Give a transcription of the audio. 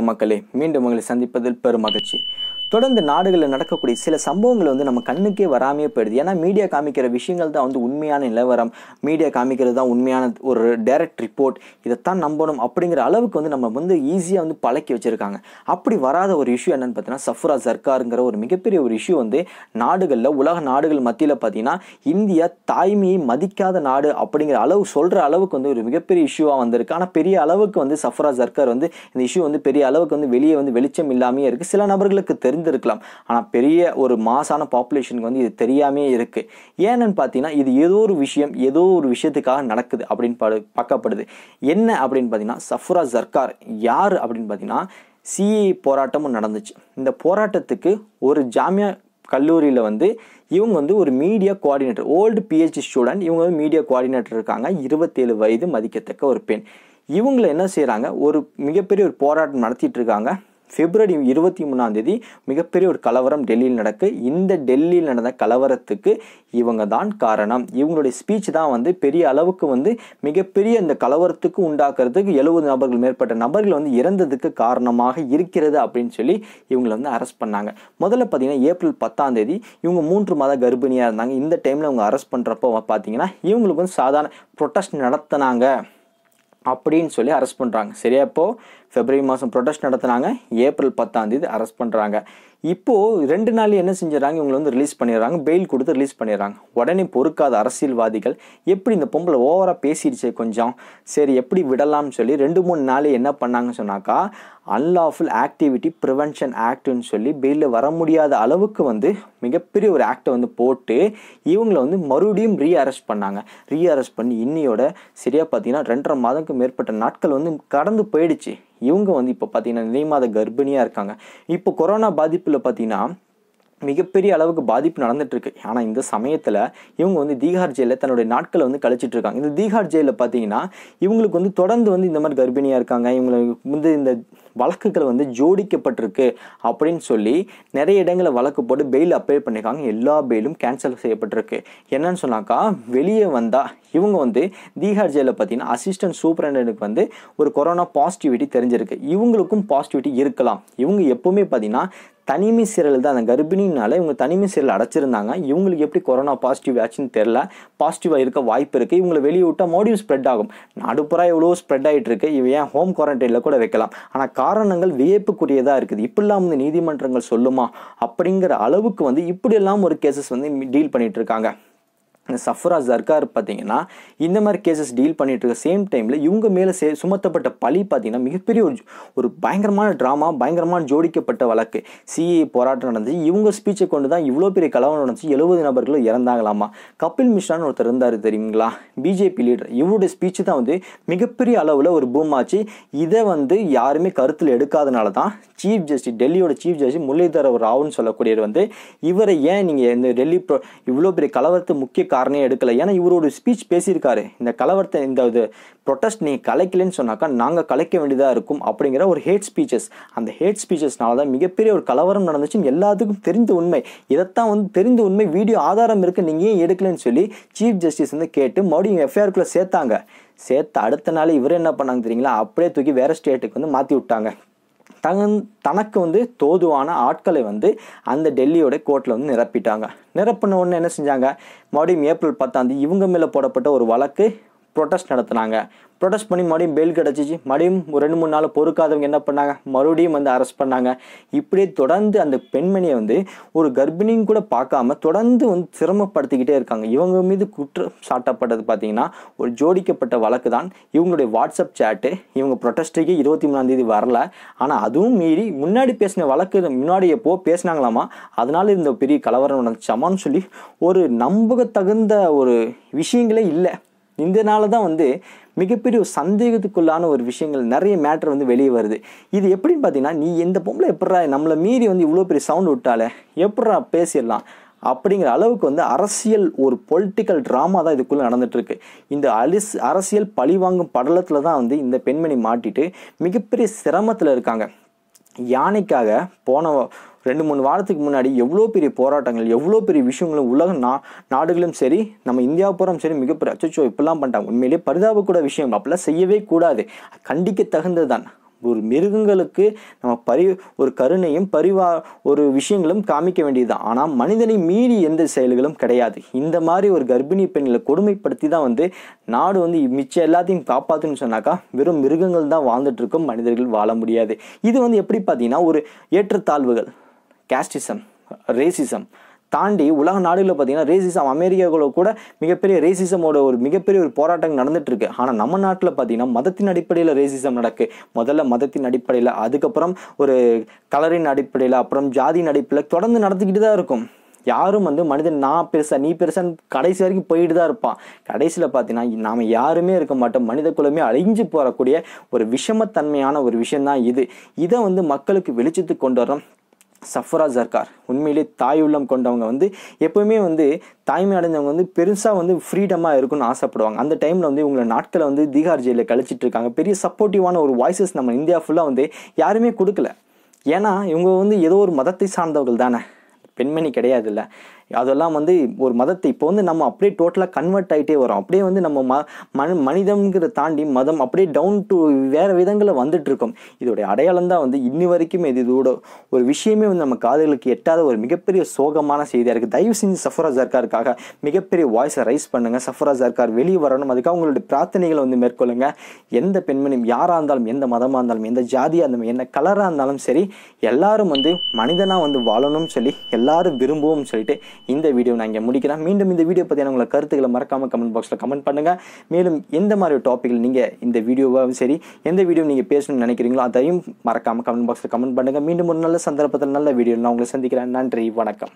வணக்கம் மக்களே மீண்டும் உங்களை சந்திப்பதில் பெரும் மகிழ்ச்சி தொடர்ந்து நாடுகளில் நடக்கக்கூடிய சில சம்பவங்கள் வந்து நம்ம கண்ணுக்கே வராமையே போயிடுது ஏன்னா மீடியா காமிக்கிற விஷயங்கள் தான் வந்து உண்மையான நிலவரம் மீடியா காமிக்கிறது தான் உண்மையான ஒரு டைரக்ட் ரிப்போர்ட் இதைத்தான் நம்பணும் அப்படிங்கிற அளவுக்கு வந்து நம்ம வந்து ஈஸியாக வந்து பழக்கி வச்சுருக்காங்க அப்படி வராத ஒரு இஷ்யூ என்னென்னு பார்த்தீங்கன்னா சஃப்ரா சர்க்காருங்கிற ஒரு மிகப்பெரிய ஒரு இஷ்யூ வந்து நாடுகளில் உலக நாடுகள் மத்தியில் பார்த்தீங்கன்னா இந்தியா தாய்மையை மதிக்காத நாடு அப்படிங்கிற அளவு சொல்கிற அளவுக்கு வந்து ஒரு மிகப்பெரிய இஷ்யூவாக வந்திருக்கு ஆனால் பெரிய அளவுக்கு வந்து சஃப்ரா சர்க்கார் வந்து இந்த இஷ்யூ வந்து பெரிய அளவுக்கு வந்து வெளியே வந்து வெளிச்சம் இல்லாமையே இருக்குது சில நபர்களுக்கு தெரிஞ்சு தெரிந்திருக்கலாம் ஆனால் பெரிய ஒரு மாசான பாப்புலேஷனுக்கு வந்து இது தெரியாமே இருக்குது ஏன்னு பார்த்தீங்கன்னா இது ஏதோ ஒரு விஷயம் ஏதோ ஒரு விஷயத்துக்காக நடக்குது அப்படின்னு பார்க்கப்படுது என்ன அப்படின்னு பார்த்தீங்கன்னா சஃப்ரா சர்க்கார் யார் அப்படின்னு பார்த்தீங்கன்னா சிஏ e போராட்டமும் நடந்துச்சு இந்த போராட்டத்துக்கு ஒரு ஜாமியா கல்லூரியில் வந்து இவங்க வந்து ஒரு media coordinator old PhD student இவங்க வந்து மீடியா கோஆர்டினேட்டர் இருக்காங்க இருபத்தேழு வயது மதிக்கத்தக்க ஒரு பெண் இவங்களை என்ன செய்கிறாங்க ஒரு மிகப்பெரிய ஒரு போராட்டம் நடத்திட்டு இருக்காங்க பிப்ரவரி இருபத்தி மூணாம் தேதி மிகப்பெரிய ஒரு கலவரம் டெல்லியில் நடக்கு இந்த டெல்லியில் நடந்த கலவரத்துக்கு இவங்க தான் காரணம் இவங்களுடைய ஸ்பீச் தான் வந்து பெரிய அளவுக்கு வந்து மிகப்பெரிய இந்த கலவரத்துக்கு உண்டாக்குறதுக்கு எழுபது நபர்கள் மேற்பட்ட நபர்கள் வந்து இறந்ததுக்கு காரணமாக இருக்கிறது அப்படின்னு சொல்லி இவங்களை வந்து அரெஸ்ட் பண்ணாங்க முதல்ல பார்த்தீங்கன்னா ஏப்ரல் பத்தாம் தேதி இவங்க மூன்று மாத கர்ப்பிணியாக இருந்தாங்க இந்த டைமில் அவங்க அரெஸ்ட் பண்ணுறப்போ பார்த்தீங்கன்னா இவங்களுக்கு வந்து சாதாரண ப்ரொட்டஸ்ட் நடத்தினாங்க அப்படின்னு சொல்லி அரெஸ்ட் பண்ணுறாங்க சரியா இப்போது ஃபெப்ரவரி மாதம் ப்ரொடெஸ்ட் நடத்துனாங்க ஏப்ரல் தேதி அரெஸ்ட் பண்ணுறாங்க இப்போது ரெண்டு நாள் என்ன செஞ்சிடறாங்க இவங்களை வந்து ரிலீஸ் பண்ணிடுறாங்க பெயில் கொடுத்து ரிலீஸ் பண்ணிடுறாங்க உடனே பொறுக்காத அரசியல்வாதிகள் எப்படி இந்த பொம்பளை ஓவராக பேசிடுச்சு கொஞ்சம் சரி எப்படி விடலாம்னு சொல்லி ரெண்டு மூணு நாள் என்ன பண்ணாங்க சொன்னாக்கா அன்லாஃபுல் ஆக்டிவிட்டி ப்ரிவென்ஷன் ஆக்டுன்னு சொல்லி பெயிலில் வர முடியாத அளவுக்கு வந்து மிகப்பெரிய ஒரு ஆக்டை வந்து போட்டு இவங்களை வந்து மறுபடியும் ரீ அரெஸ்ட் பண்ணாங்க ரீ அரெஸ்ட் பண்ணி இன்னியோட சரியாக பார்த்தீங்கன்னா ரெண்டரை மாதத்துக்கு மேற்பட்ட நாட்கள் வந்து கடந்து போயிடுச்சு இவங்க வந்து இப்போ பார்த்தீங்கன்னா நிலை மாத கர்ப்பிணியாக இருக்காங்க இப்போ கொரோனா பாதிப்பில் பார்த்தீங்கன்னா மிகப்பெரிய அளவுக்கு பாதிப்பு நடந்துட்டுருக்கு ஆனால் இந்த சமயத்தில் இவங்க வந்து தீகார் ஜெயிலில் தன்னுடைய நாட்களை வந்து கழிச்சிட்டு இருக்காங்க இந்த தீகார் ஜெயிலில் பார்த்தீங்கன்னா இவங்களுக்கு வந்து தொடர்ந்து வந்து இந்த மாதிரி கர்ப்பிணியாக இருக்காங்க இவங்களுக்கு வந்து இந்த வழக்குகள் வந்து ஜோடிக்கப்பட்டிருக்கு அப்படின்னு சொல்லி நிறைய இடங்களில் வழக்கு போட்டு பெயில் அப்ளை பண்ணியிருக்காங்க எல்லா பெயிலும் கேன்சல் செய்யப்பட்டிருக்கு என்னன்னு சொன்னாக்கா வெளியே வந்தால் இவங்க வந்து தீகார் ஜெயிலில் பார்த்தீங்கன்னா அசிஸ்டன்ட் சூப்பரண்டனுக்கு வந்து ஒரு கொரோனா பாசிட்டிவிட்டி தெரிஞ்சிருக்கு இவங்களுக்கும் பாசிட்டிவிட்டி இருக்கலாம் இவங்க எப்போவுமே பார்த்தீங்கன்னா தனிமை சீரல் தான் அந்த கர்ப்பிணினால இவங்க தனிமை சீரல் அடைச்சிருந்தாங்க இவங்களுக்கு எப்படி கொரோனா பாசிட்டிவ் ஆச்சுன்னு தெரில பாசிட்டிவாக இருக்க வாய்ப்பு இருக்குது இவங்களை வெளியே விட்டால் மோடியும் ஸ்ப்ரெட் ஆகும் நடுப்புறா எவ்வளோ ஸ்ப்ரெட் ஆகிட்டு இருக்கு இவன் ஏன் ஹோம் குவாரண்டைனில் கூட வைக்கலாம் ஆனால் காரணங்கள் வியப்புக்குரியதாக இருக்குது இப்படிலாம் வந்து நீதிமன்றங்கள் சொல்லுமா அப்படிங்கிற அளவுக்கு வந்து இப்படியெல்லாம் ஒரு கேசஸ் வந்து டீல் பண்ணிகிட்டு இருக்காங்க இந்த சர்கார் ஜர்கார் பார்த்தீங்கன்னா இந்த மாதிரி கேசஸ் டீல் பண்ணிட்டு இருக்க சேம் டைமில் இவங்க மேலே சே சுமத்தப்பட்ட பழி பார்த்தீங்கன்னா மிகப்பெரிய ஒரு ஒரு பயங்கரமான ட்ராமா பயங்கரமான ஜோடிக்கப்பட்ட வழக்கு சிஏ போராட்டம் நடந்துச்சு இவங்க ஸ்பீச்சை கொண்டு தான் இவ்வளோ பெரிய கலவரம் நடந்துச்சு எழுபது நபர்களும் இறந்தாங்களாமா கபில் மிஸ்ரான்னு ஒருத்தர் இருந்தார் தெரியுங்களா பிஜேபி லீடர் இவருடைய ஸ்பீச்சு தான் வந்து மிகப்பெரிய அளவில் ஒரு பூமாச்சு இதை வந்து யாருமே கருத்தில் எடுக்காதனால தான் சீஃப் ஜஸ்டிஸ் டெல்லியோட சீஃப் ஜஸ்டிஸ் முரளிதர ராவ்னு சொல்லக்கூடியவர் வந்து இவரை ஏன் நீங்கள் இந்த டெல்லி இவ்வளோ பெரிய கலவரத்து முக்கிய காரணம் எடுக்கலை ஏன்னா இவரோட ஸ்பீச் பேசியிருக்காரு இந்த கலவரத்தை இந்த இது ப்ரொட்டஸ்ட் நீங்கள் கலைக்கலன்னு சொன்னாக்கா நாங்கள் கலைக்க வேண்டியதாக இருக்கும் அப்படிங்கிற ஒரு ஹேட் ஸ்பீச்சஸ் அந்த ஹேட் ஸ்பீச்சஸ்னால தான் மிகப்பெரிய ஒரு கலவரம் நடந்துச்சுன்னு எல்லாத்துக்கும் தெரிந்த உண்மை இதைத்தான் வந்து தெரிந்த உண்மை வீடியோ ஆதாரம் இருக்குது நீங்கள் ஏன் எடுக்கலைன்னு சொல்லி சீஃப் ஜஸ்டிஸ் வந்து கேட்டு மறுபடியும் எஃப்ஐஆருக்குள்ளே சேர்த்தாங்க சேர்த்து அடுத்த நாள் இவரே என்ன பண்ணாங்க தெரியுங்களா அப்படியே தூக்கி வேறு ஸ்டேட்டுக்கு வந்து மாற்றி விட்டாங்க தகுந் தனக்கு வந்து தோதுவான ஆட்களை வந்து அந்த டெல்லியோட கோர்ட்டில் வந்து நிரப்பிட்டாங்க நிரப்பின உடனே என்ன செஞ்சாங்க மறுபடியும் ஏப்ரல் பத்தாந்தேதி இவங்க மேலே போடப்பட்ட ஒரு வழக்கு ப்ரொடெஸ்ட் நடத்தினாங்க ப்ரொடெஸ்ட் பண்ணி மறுபடியும் பெயில் கிடச்சிச்சு மறுபடியும் ஒரு ரெண்டு மூணு நாள் பொறுக்காதவங்க என்ன பண்ணாங்க மறுபடியும் வந்து அரெஸ்ட் பண்ணாங்க இப்படியே தொடர்ந்து அந்த பெண்மணியை வந்து ஒரு கர்ப்பிணியும் கூட பார்க்காம தொடர்ந்து வந்து சிரமப்படுத்திக்கிட்டே இருக்காங்க இவங்க மீது குற்றம் சாட்டப்பட்டது பார்த்தீங்கன்னா ஒரு ஜோடிக்கப்பட்ட வழக்கு தான் இவங்களுடைய வாட்ஸ்அப் சேட்டு இவங்க ப்ரொடெஸ்ட்டுக்கு இருபத்தி மூணாந்தேதி வரல ஆனால் அதுவும் மீறி முன்னாடி பேசின வழக்கு முன்னாடி எப்போ பேசினாங்களாமா அதனால இந்த பெரிய கலவரம் நடந்துச்சாமான்னு சொல்லி ஒரு நம்பகத்தகுந்த ஒரு விஷயங்களே இல்லை இதனால தான் வந்து மிகப்பெரிய ஒரு சந்தேகத்துக்குள்ளான ஒரு விஷயங்கள் நிறைய மேட்ரு வந்து வெளியே வருது இது எப்படின்னு பார்த்தீங்கன்னா நீ எந்த பொம்பளை எப்படா நம்மளை மீறி வந்து இவ்வளோ பெரிய சவுண்ட் விட்டாலே எப்படா பேசிடலாம் அப்படிங்கிற அளவுக்கு வந்து அரசியல் ஒரு பொலிட்டிக்கல் ட்ராமா தான் இதுக்குள்ளே நடந்துகிட்ருக்கு இந்த அலிஸ் அரசியல் பழிவாங்கும் படலத்தில் தான் வந்து இந்த பெண்மணி மாட்டிட்டு மிகப்பெரிய சிரமத்தில் இருக்காங்க யானைக்காக போன ரெண்டு மூணு வாரத்துக்கு முன்னாடி எவ்வளோ பெரிய போராட்டங்கள் எவ்வளோ பெரிய விஷயங்களும் உலக நா நாடுகளும் சரி நம்ம இந்தியா இந்தியாபுரம் சரி மிகப்பெரிய அச்சோ இப்படிலாம் பண்ணிட்டாங்க உண்மையிலேயே பரிதாபக்கூட விஷயம் அப்படிலாம் செய்யவே கூடாது கண்டிக்க தகுந்தது தான் ஒரு மிருகங்களுக்கு நம்ம பரி ஒரு கருணையும் பரிவா ஒரு விஷயங்களும் காமிக்க வேண்டியது தான் ஆனால் மனிதனை மீறி எந்த செயல்களும் கிடையாது இந்த மாதிரி ஒரு கர்ப்பிணி பெண்களை கொடுமைப்படுத்தி தான் வந்து நாடு வந்து மிச்சம் எல்லாத்தையும் காப்பாற்றுன்னு சொன்னாக்கா வெறும் மிருகங்கள் தான் வாழ்ந்துட்டுருக்கும் மனிதர்கள் வாழ முடியாது இது வந்து எப்படி பார்த்தீங்கன்னா ஒரு ஏற்றத்தாழ்வுகள் கேஸ்டிசம் ரேசிசம் தாண்டி உலக நாடுகளில் பார்த்தீங்கன்னா ரேசிசம் அமெரிக்காவில் கூட மிகப்பெரிய ரேசிசமோட ஒரு மிகப்பெரிய ஒரு போராட்டம் நடந்துட்டு இருக்கு ஆனால் நம்ம நாட்டில் பார்த்தீங்கன்னா மதத்தின் அடிப்படையில் ரேசிசம் நடக்கு முதல்ல மதத்தின் அடிப்படையில் அதுக்கப்புறம் ஒரு கலரின் அடிப்படையில் அப்புறம் ஜாதியின் அடிப்படையில் தொடர்ந்து நடந்துக்கிட்டு தான் இருக்கும் யாரும் வந்து மனிதன் நான் பெருசா நீ பெருசான்னு கடைசி வரைக்கும் போயிட்டு தான் இருப்பான் கடைசியில் பார்த்தீங்கன்னா நாம் யாருமே இருக்க மாட்டோம் மனித குலமே அழிஞ்சு போகக்கூடிய ஒரு விஷமத்தன்மையான ஒரு தான் இது இதை வந்து மக்களுக்கு வெளிச்சத்துக்கு கொண்டு வரோம் சஃபரா ஜர்கார் உண்மையிலே தாய் உள்ளம் கொண்டவங்க வந்து எப்போவுமே வந்து தாய்மை அடைஞ்சவங்க வந்து பெருசாக வந்து ஃப்ரீடமாக இருக்கும்னு ஆசைப்படுவாங்க அந்த டைமில் வந்து இவங்களை நாட்களை வந்து திகார் ஜெயிலில் கழிச்சிட்டு இருக்காங்க பெரிய சப்போர்ட்டிவான ஒரு வாய்ஸஸ் நம்ம இந்தியா ஃபுல்லாக வந்து யாருமே கொடுக்கல ஏன்னா இவங்க வந்து ஏதோ ஒரு மதத்தை சார்ந்தவர்கள் தானே பெண்மணி கிடையாது இல்லை அதெல்லாம் வந்து ஒரு மதத்தை இப்போ வந்து நம்ம அப்படியே டோட்டலாக கன்வெர்ட் ஆகிட்டே வரோம் அப்படியே வந்து நம்ம ம மன மனிதங்கிற தாண்டி மதம் அப்படியே டவுன் டு வேறு விதங்களில் வந்துட்டுருக்கோம் இதோடைய அடையாளம் தான் வந்து இன்னி வரைக்கும் இது இதோட ஒரு விஷயமே வந்து நம்ம காதுகளுக்கு எட்டாத ஒரு மிகப்பெரிய சோகமான செய்தியாக இருக்குது தயவு செஞ்சு சஃபரா ஜர்காருக்காக மிகப்பெரிய வாய்ஸை ரைஸ் பண்ணுங்கள் சஃபரா ஜர்கார் வெளியே வரணும் அதுக்காக உங்களுடைய பிரார்த்தனைகளை வந்து மேற்கொள்ளுங்கள் எந்த பெண்மணியும் யாராக இருந்தாலும் எந்த மதமாக இருந்தாலும் எந்த ஜாதியாக இருந்தாலும் என்ன கலராக இருந்தாலும் சரி எல்லாரும் வந்து மனிதனாக வந்து வாழணும்னு சொல்லி எல்லாரும் விரும்புவோம்னு சொல்லிட்டு இந்த வீடியோ நான் இங்கே முடிக்கிறேன் மீண்டும் இந்த வீடியோ பற்றியான உங்களை கருத்துக்களை மறக்காமல் கமெண்ட் பாக்ஸில் கமெண்ட் பண்ணுங்கள் மேலும் எந்த மாதிரி டாப்பிக்கில் நீங்கள் இந்த வீடியோவாகவும் சரி எந்த வீடியோ நீங்கள் பேசணும்னு நினைக்கிறீங்களோ அதையும் மறக்காமல் கமெண்ட் பாக்ஸில் கமெண்ட் பண்ணுங்கள் மீண்டும் ஒரு நல்ல சந்தர்ப்பத்தில் நல்ல வீடியோ நான் உங்களை சந்திக்கிறேன் நன்றி வணக்கம்